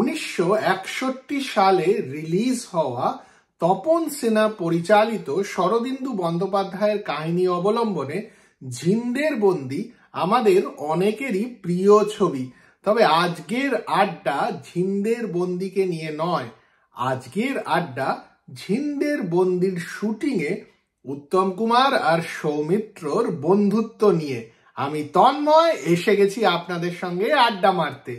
উনিশশো সালে রিলিজ হওয়া তপন সেনা পরিচালিত শরদিন্দু বন্দ্যোপাধ্যায়ের কাহিনী অবলম্বনে ঝিন্দের বন্দি আমাদের অনেকেরই প্রিয় ছবি তবে আজকের আড্ডা ঝিন্দের বন্দিকে নিয়ে নয় আজকের আড্ডা ঝিন্দের বন্দির শুটিংয়ে উত্তম কুমার আর সৌমিত্রর বন্ধুত্ব নিয়ে আমি তন্ময় এসে গেছি আপনাদের সঙ্গে আড্ডা মারতে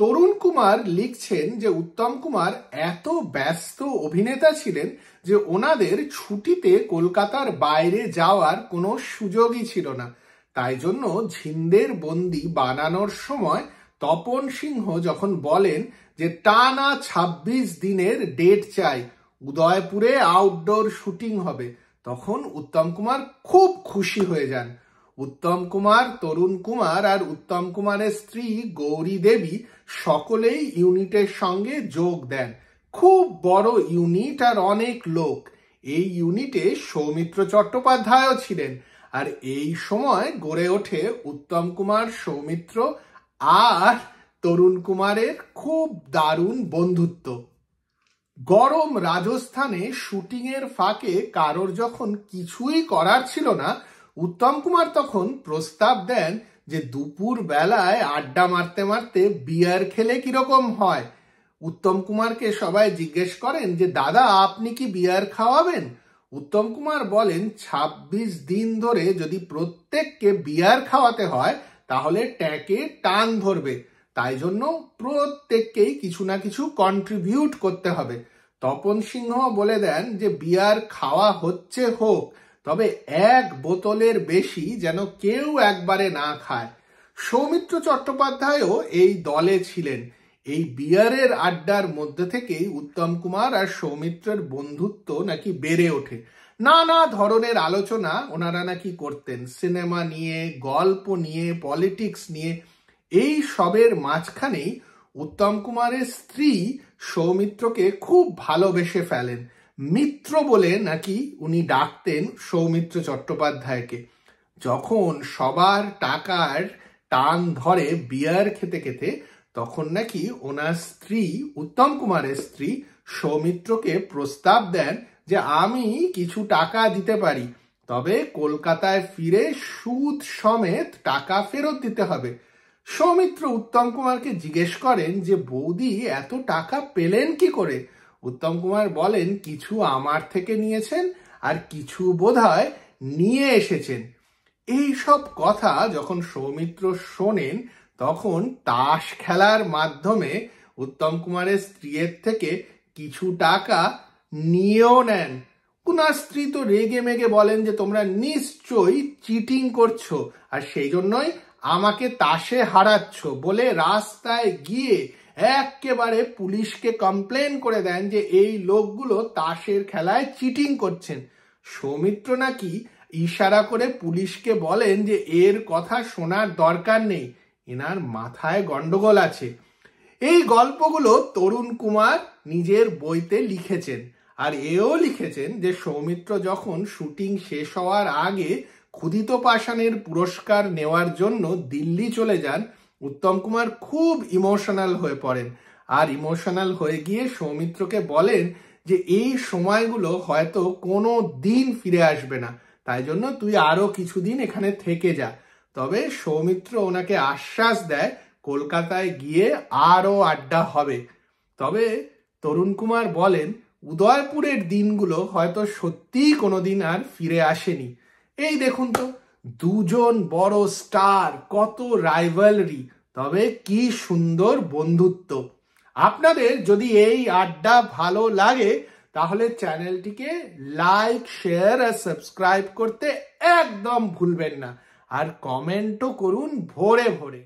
তরুণ কুমার লিখছেন যে উত্তম কুমার এত ব্যস্ত অভিনেতা ছিলেন যে ওনাদের ছুটিতে কলকাতার বাইরে যাওয়ার কোনো সুযোগই ছিল না তাই জন্য ঝিন্দের বন্দি বানানোর সময় তপন সিংহ যখন বলেন যে টানা ২৬ দিনের ডেট চাই উদয়পুরে আউটডোর শুটিং হবে তখন উত্তম কুমার খুব খুশি হয়ে যান উত্তম কুমার তরুণ কুমার আর উত্তম কুমারের স্ত্রী গৌরী দেবী সকলেই ইউনিটের সঙ্গে যোগ দেন খুব বড় ইউনিট আর অনেক লোক এই ইউনিটে সৌমিত্র চট্টোপাধ্যায়ও ছিলেন আর এই সময় গড়ে ওঠে উত্তম কুমার সৌমিত্র আর তরুণ কুমারের খুব দারুণ বন্ধুত্ব গরম রাজস্থানে শুটিংয়ের ফাঁকে কারোর যখন কিছুই করার ছিল না উত্তম কুমার তখন প্রস্তাব দেন যে দুপুর বেলায় আড্ডা মারতে মারতে বিয়ার খেলে কিরকম হয় উত্তম কুমারকে সবাই জিজ্ঞেস করেন যে দাদা আপনি কি বিয়ার খাওয়াবেন উত্তম কুমার বলেন ২৬ দিন ধরে যদি প্রত্যেককে বিয়ার খাওয়াতে হয় তাহলে ট্যাকে টান ধরবে তাই জন্য প্রত্যেককেই কিছু না কিছু কন্ট্রিবিউট করতে হবে তপন সিংহ বলে দেন যে বিয়ার খাওয়া হচ্ছে হোক তবে এক বোতলের বেশি যেন কেউ একবারে না খায় সৌমিত্র চট্টোপাধ্যায়ও এই দলে ছিলেন এই বিয়ারের আড্ডার মধ্যে থেকেই উত্তম কুমার আর সৌমিত্রের বন্ধুত্ব নাকি বেড়ে ওঠে নানা ধরনের আলোচনা ওনারা নাকি করতেন সিনেমা নিয়ে গল্প নিয়ে পলিটিক্স নিয়ে এই সবের মাঝখানেই উত্তম কুমারের স্ত্রী সৌমিত্রকে খুব ভালোবেসে ফেলেন মিত্র বলে নাকি উনি ডাকতেন সৌমিত্র চট্টোপাধ্যায়কে যখন সবার টাকার টান ধরে বিয়ার খেতে খেতে তখন নাকি ওনার স্ত্রী উত্তম কুমারের স্ত্রী সৌমিত্রকে প্রস্তাব দেন যে আমি কিছু টাকা দিতে পারি তবে কলকাতায় ফিরে সুদ সমেত টাকা ফেরত দিতে হবে সৌমিত্র উত্তম কুমারকে জিজ্ঞেস করেন যে বৌদি এত টাকা পেলেন কি করে উত্তম কুমার বলেন কিছু আমার থেকে নিয়েছেন আর কিছু বোধহয় নিয়ে এসেছেন এই সব কথা যখন সৌমিত্র শোনেন তখন তাস খেলার মাধ্যমে উত্তম কুমারের স্ত্রীর থেকে কিছু টাকা নিয়েও নেন উনার স্ত্রী তো রেগে মেগে বলেন যে তোমরা নিশ্চয়ই চিটিং করছো আর সেই জন্যই আমাকে তাসে হারাচ্ছ বলে রাস্তায় গিয়ে একেবারে পুলিশকে কমপ্লেন করে দেন যে এই লোকগুলো তাসের খেলায় চিটিং করছেন সৌমিত্র নাকি ইশারা করে পুলিশকে বলেন যে এর কথা শোনার দরকার নেই এনার মাথায় গন্ডগোল আছে এই গল্পগুলো তরুণ কুমার নিজের বইতে লিখেছেন আর এও লিখেছেন যে সৌমিত্র যখন শুটিং শেষ হওয়ার আগে ক্ষুদিত পাষাণের পুরস্কার নেওয়ার জন্য দিল্লি চলে যান উত্তম কুমার খুব ইমোশনাল হয়ে পড়েন আর ইমোশনাল হয়ে গিয়ে সৌমিত্রকে বলেন যে এই সময়গুলো হয়তো কোনো দিন ফিরে আসবে না তাই জন্য তুই আরও কিছুদিন এখানে থেকে যা তবে সৌমিত্র ওনাকে আশ্বাস দেয় কলকাতায় গিয়ে আরও আড্ডা হবে তবে তরুণ কুমার বলেন উদয়পুরের দিনগুলো হয়তো সত্যিই কোনো দিন আর ফিরে আসেনি এই দেখুন তো দুজন বড় স্টার কত রাইভালরি তবে কি সুন্দর বন্ধুত্ব আপনাদের যদি এই আড্ডা ভালো লাগে তাহলে চ্যানেলটিকে লাইক শেয়ার আর সাবস্ক্রাইব করতে একদম ভুলবেন না আর কমেন্টও করুন ভোরে ভোরে